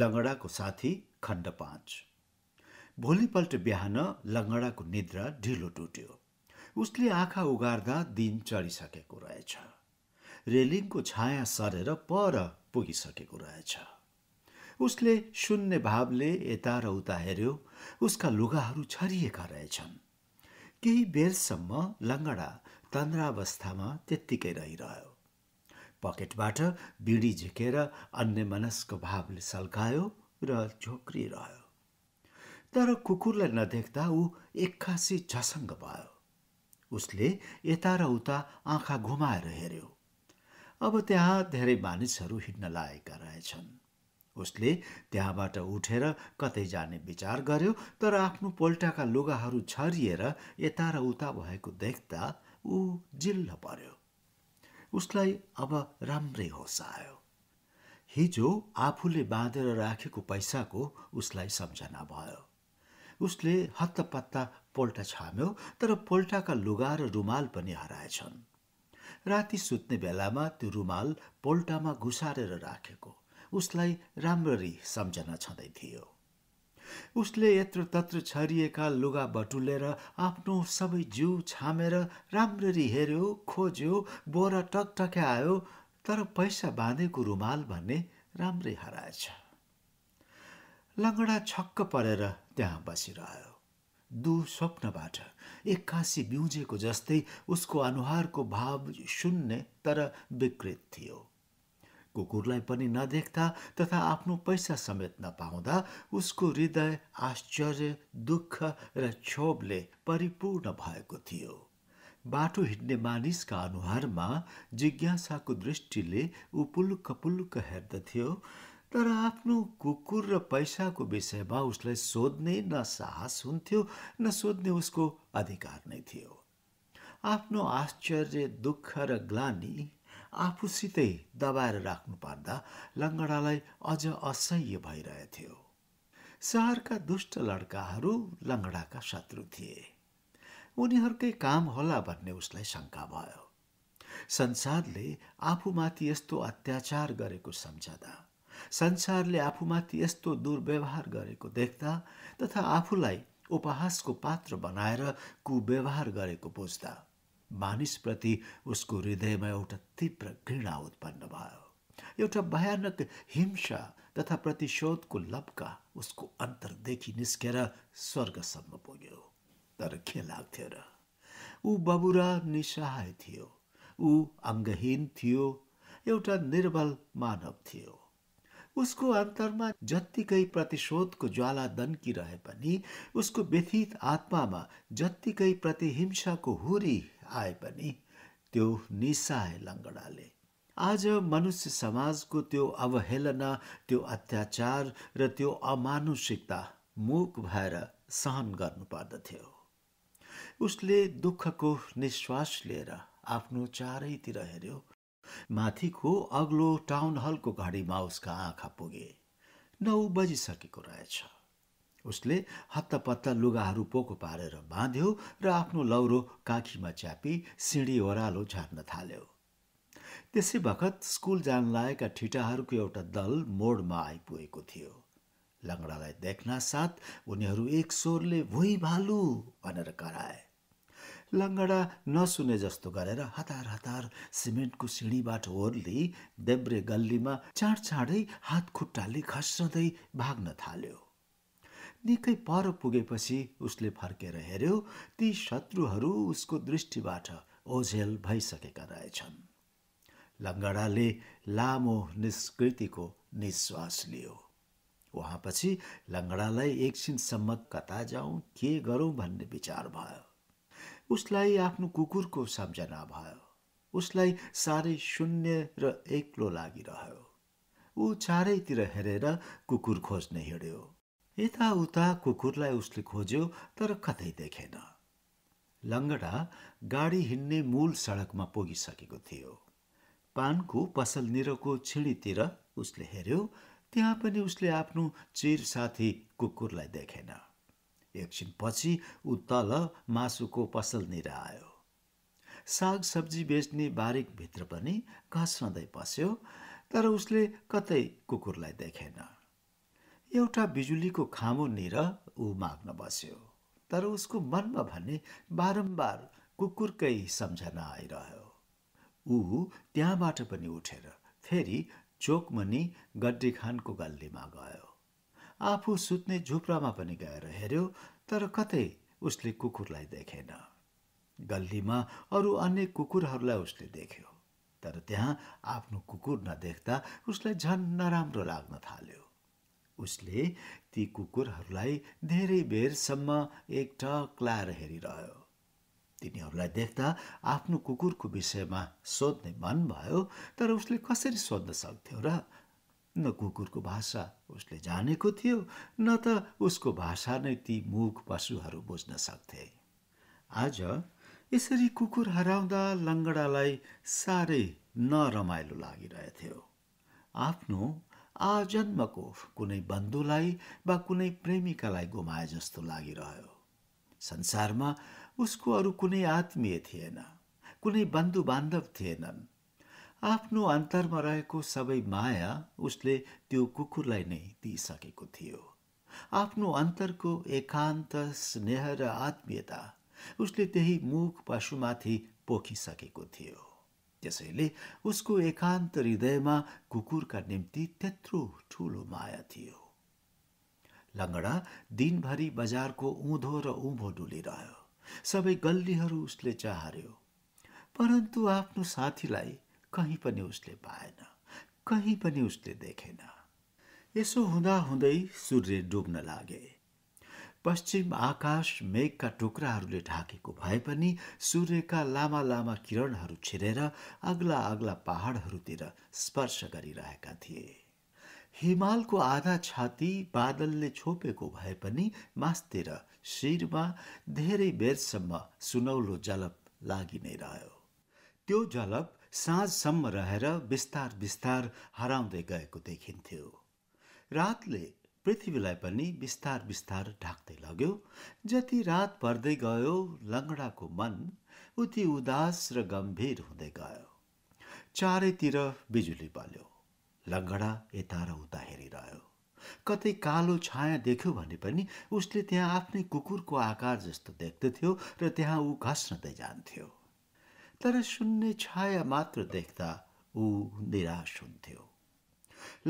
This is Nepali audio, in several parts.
लङ्गडाको साथी खण्ड पाँच भोलिपल्ट बिहान लङ्गडाको निद्रा ढिलो टुट्यो उसले आँखा उगार्दा दिन चढिसकेको रहेछ रेलिङको छाया सरेर पर पुगिसकेको रहेछ उसले शून्य भावले यता र उता हेऱ्यो उसका लुगाहरू छरिएका रहेछन् केही बेरसम्म लङ्गडा तन्द्रावस्थामा त्यत्तिकै रहिरह्यो पकेटबाट बिडी झिकेर अन्य मनस्को भावले सल्कायो र झोक्रिरह्यो तर कुकुरलाई नदेख्दा ऊ एक्कासी झसङ्ग भयो उसले यता र उता आँखा घुमाएर हेऱ्यो अब त्यहाँ धेरै मानिसहरू हिँड्न लागेका रहेछन् उसले त्यहाँबाट उठेर कतै जाने विचार गर्यो तर आफ्नो पोल्टाका लुगाहरू छरिएर यता र उता भएको देख्दा ऊ जिल्ल पर्यो उसलाई अब राम्रै होस आयो हिजो आफूले बाँधेर राखेको पैसाको उसलाई सम्झना भयो उसले हत्तपत्ता पोल्टा छाम्यो तर पोल्टाका लुगा र रुमाल पनि हराएछन् राति सुत्ने बेलामा त्यो रुमाल पोल्टामा घुसारेर राखेको उसलाई राम्ररी सम्झना छँदै थियो उसले यत्रो तत्र छरिएका लुगा बटुलेर आफ्नो सबै जिउ छामेर राम्ररी हेऱ्यो खोज्यो बोरा आयो, तर पैसा बाँधेको रुमाल भन्ने राम्रै हराएछ लङ्गडा छक्क परेर त्यहाँ बसिरह्यो दुस्वप्नबाट एक्कासी बिउजेको जस्तै उसको अनुहारको भाव शून्य तर विकृत थियो कुकुरलाई पनि नदेख्दा तथा आफ्नो पैसा समेत नपाउँदा उसको हृदय आश्चर्य दुःख र क्षोभले परिपूर्ण भएको थियो बाटो हिँड्ने मानिसका अनुहारमा जिज्ञासाको दृष्टिले ऊ पुलुक पुल्क हेर्दथ्यो तर आफ्नो कुकुर र पैसाको विषयमा उसलाई सोध्ने न साहस हुन्थ्यो न सोध्ने उसको अधिकार नै थियो आफ्नो आश्चर्य दुःख र ग्लानी आफूसितै दबाएर राख्नु पर्दा लङ्गडालाई अझ असह्य भइरहेथ्यो सहरका दुष्ट लड्काहरू लङ्गडाका शत्रु थिए उनीहरूकै काम होला भन्ने उसलाई शङ्का भयो संसारले आफूमाथि यस्तो अत्याचार गरेको सम्झँदा संसारले आफूमाथि यस्तो दुर्व्यवहार गरेको देख्दा तथा आफूलाई उपहासको पात्र बनाएर कुव्यवहार गरेको बुझ्दा मानिसप्रति उसको हृदयमा एउटा तीव्र घृणा उत्पन्न भयो एउटा भयानक हिंसा तथा प्रतिशोधको लपका उसको अन्तरदेखि निस्केर स्वर्गसम्म पुग्यो तर के लाग्थ्यो र ऊ बबुरा निसहाय थियो ऊ अङ्गहीन थियो एउटा निर्बल मानव थियो उसको अन्तरमा जत्तिकै प्रतिशोधको ज्वाला दन्किरहे पनि उसको व्यथित आत्मामा जत्तिकै प्रतिहिंसाको हुरी आए पनि त्यो निसाए लङ्गडाले आज मनुष्य समाजको त्यो अवहेलना त्यो अत्याचार र त्यो अमानुषिकता मुख भएर सहन गर्नुपर्दथ्यो उसले दुःखको निश्वास लिएर आफ्नो चारैतिर हेर्यो माथिको अग्लो टाउन हलको घडीमा उसका आँखा पुगे नौ बजिसकेको रहेछ उसले हत्तापत्ता लुगाहरू पोको पारेर बाँध्यो र आफ्नो लौरो काखीमा च्यापी सिँढी ओह्रालो झार्न थाल्यो त्यसै बखत स्कुल जान लागेका ठिटाहरूको एउटा दल मोडमा आइपुगेको थियो लङ्गडालाई देख्न साथ उनीहरू एक स्वरले भुइँ भालु भनेर कराए लङ्गडा नसुने जस्तो गरेर हतार हतार सिमेन्टको सिँढीबाट ओर्ली देब्रे गल्लीमा चाँड चाँडै हात खुट्टाले खस्रदै भाग्न थाल्यो निकै पर पुगेपछि उसले फर्केर हेऱ्यो ती शत्रुहरू उसको दृष्टिबाट ओझेल भइसकेका रहेछन् लङ्गडाले लामो निष्कृतिको निश्वास लियो उहाँपछि लङ्गडालाई एकछिनसम्म कता जाउँ के गरौँ भन्ने विचार भयो उसलाई आफ्नो कुकुरको सम्झना भयो उसलाई साह्रै शून्य र एक्लो लागिरह्यो ऊ चारैतिर हेरेर कुकुर खोज्ने हिँड्यो यताउता कुकुरलाई उसले खोज्यो तर कतै देखेन लङ्गडा गाडी हिँड्ने मूल सडकमा पुगिसकेको थियो पानको पसल निरको छिडीतिर उसले हेऱ्यो त्यहाँ पनि उसले आफ्नो चिर साथी कुकुरलाई देखेन एकछिनपछि ऊ तल मासुको पसलनिर आयो साग सब्जी बेच्ने बारीकभित्र पनि घस्रँदै पस्यो तर उसले कतै कुकुरलाई देखेन एउटा बिजुलीको खामो निर ऊ माग्न बस्यो तर उसको मनमा भने बारम्बार कुकुरकै सम्झना आइरह्यो ऊ त्यहाँबाट पनि उठेर फेरि चोकमनी गड्डी खानको गल्लीमा गयो आफू सुत्ने झुप्रामा पनि गएर हेऱ्यो तर कतै उसले कुकुरलाई देखेन गल्लीमा अरू अन्य कुकुरहरूलाई उसले देख्यो तर त्यहाँ आफ्नो कुकुर नदेख्दा उसलाई झन् नराम्रो लाग्न थाल्यो उसले ती कुकुरहरूलाई धेरै बेरसम्म एक लाएर हेरिरह्यो तिनीहरूलाई देख्दा आफ्नो कुकुरको विषयमा सोध्ने मन भयो तर उसले कसरी सोध्न सक्थ्यो र न कुकुरको भाषा उसले जानेको थियो न त उसको भाषा नै ती मुख पशुहरू बुझ्न सक्थे आज यसरी कुकुर हराउँदा लङ्गडालाई साह्रै नरमाइलो लागिरहेथ्यो आफ्नो आजन्मको कुनै बन्धुलाई वा कुनै प्रेमिकालाई गुमाए जस्तो लागिरह्यो संसारमा उसको अरू कुनै आत्मीय थिएन कुनै बन्धु बान्धव थिएनन् आफ्नो अन्तरमा रहेको सबै माया उसले त्यो कुकुरलाई नै दिइसकेको थियो आफ्नो अन्तरको एकान्त स्नेह र आत्मीयता उसले त्यही मुख पशुमाथि पोखिसकेको थियो त्यसैले उसको एकान्त हृदयमा कुकुरका निम्ति त्यत्रो ठुलो माया थियो लङ्गडा दिनभरि बजारको उँधो र उँभो डुलिरह्यो सबै गल्लीहरू उसले चाहार्यो परन्तु आफ्नो साथीलाई कहीँ पनि उसले पाएन कहीँ पनि उसले देखेन यसो हुँदै सूर्य डुब्न लागे पश्चिम आकाश मेघका टुक्राहरूले ढाकेको भए पनि सूर्यका लामा लामा किरणहरू छिरेर अग्ला अग्ला पहाडहरूतिर स्पर्श गरिरहेका थिए हिमालको आधा छाती बादलले छोपेको भए पनि मास्तिर शिरमा धेरै बेरसम्म सुनौलो जलप लागि नै रह्यो त्यो जलप साँझसम्म रहेर बिस्तार बिस्तार हराउँदै गएको देखिन्थ्यो रातले पृथ्वीलाई पनि बिस्तार बिस्तार ढाक्दै लग्यो जति रात पर्दै गयो लङ्गडाको मन उति उदास र गम्भीर हुँदै गयो चारैतिर बिजुली बल्यो लङ्गडा यता र उता हेरिरह्यो कतै कालो छाया देख्यो भने पनि उसले त्यहाँ आफ्नै कुकुरको आकार जस्तो देख्दथ्यो र त्यहाँ ऊ घस्नदै जान्थ्यो तर सुन्ने छाया मात्र देख्दा ऊ निराश हुन्थ्यो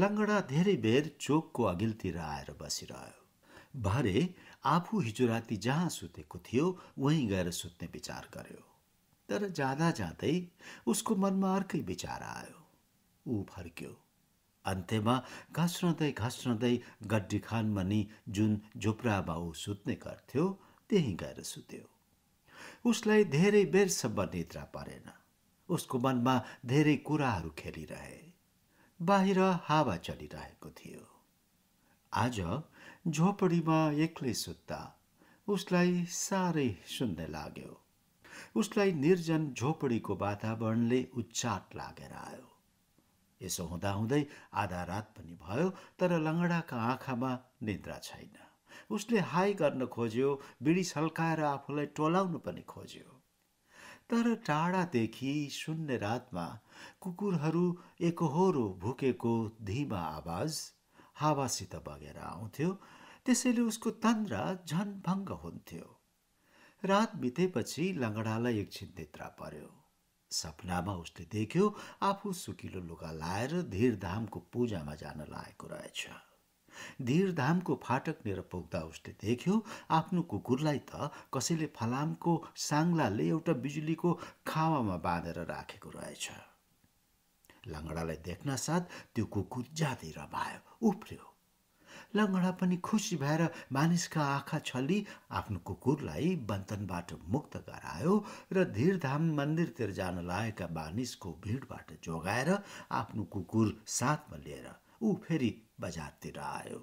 लङ्गडा धेरै बेर चोकको अघिल्तिर आएर बसिरह्यो भरे आफू हिजो राति जहाँ सुतेको थियो वहीँ गएर सुत्ने विचार गर्यो तर जाँदा जाँदै उसको मनमा अर्कै विचार आयो ऊ फर्क्यो अन्त्यमा घस्रँदै घस्रँदै गड्डी खान मनी जुन झोप्रा बाउ सुत्ने गर्थ्यो त्यहीँ गएर सुत्यो उसलाई धेरै बेरसम्म निद्रा परेन उसको मनमा धेरै कुराहरू खेलिरहे बाहिर हावा चलिरहेको थियो आज झोपडीमा एक्लै सुत्ता उसलाई साह्रै सुन्ने लाग्यो उसलाई निर्जन झोपडीको वातावरणले उच्चाट लागेर आयो यसो हुँदाहुँदै आधा रात पनि भयो तर लङ्गडाका आँखामा निद्रा छैन उसले हाई गर्न खोज्यो बिडी सल्काएर आफूलाई टोलाउनु पनि खोज्यो तर टाढादेखि शून्य रातमा कुकुरहरू एकहोरो भुकेको धीमा आवाज हावासित बगेर आउँथ्यो त्यसैले उसको तन्द्रा झन भङ्ग हुन्थ्यो रात बितेपछि लङ्गडालाई एकछिन निद्रा पर्यो सपनामा उसले देख्यो आफू सुकिलो लुगा लाएर धीरधामको पूजामा जान लागेको रहेछ धीरधामको लिएर पुग्दा उसले देख्यो आफ्नो कुकुरलाई त कसैले फलामको साङ्लाले एउटा बिजुलीको खावामा बाँधेर राखेको रहेछ लङ्गडालाई देख्न साथ त्यो कुकुर जाँदै रमायो उफ्रियो लङ्गडा पनि खुसी भएर मानिसका आँखा छली आफ्नो कुकुरलाई बन्धनबाट मुक्त गरायो र धीरधाम मन्दिरतिर जान लागेका मानिसको भिडबाट जोगाएर आफ्नो कुकुर साथमा लिएर ऊ फेरी बजाते आयो